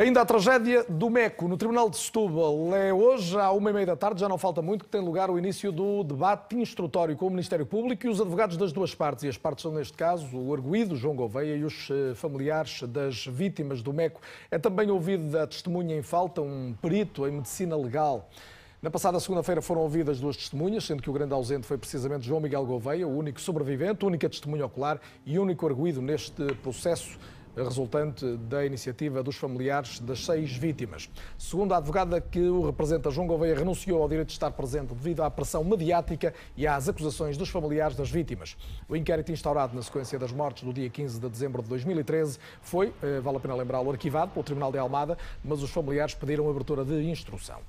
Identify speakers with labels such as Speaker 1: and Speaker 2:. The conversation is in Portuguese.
Speaker 1: Ainda a tragédia do MECO no Tribunal de Setúbal é hoje, à uma e meia da tarde, já não falta muito, que tem lugar o início do debate instrutório com o Ministério Público e os advogados das duas partes. E as partes são, neste caso, o arguído João Gouveia e os eh, familiares das vítimas do MECO. É também ouvido da testemunha em falta um perito em medicina legal. Na passada segunda-feira foram ouvidas duas testemunhas, sendo que o grande ausente foi precisamente João Miguel Gouveia, o único sobrevivente, única testemunha ocular e único arguído neste processo resultante da iniciativa dos familiares das seis vítimas. Segundo a advogada que o representa, João Gouveia renunciou ao direito de estar presente devido à pressão mediática e às acusações dos familiares das vítimas. O inquérito instaurado na sequência das mortes do dia 15 de dezembro de 2013 foi, eh, vale a pena lembrá-lo, arquivado pelo Tribunal de Almada, mas os familiares pediram abertura de instrução.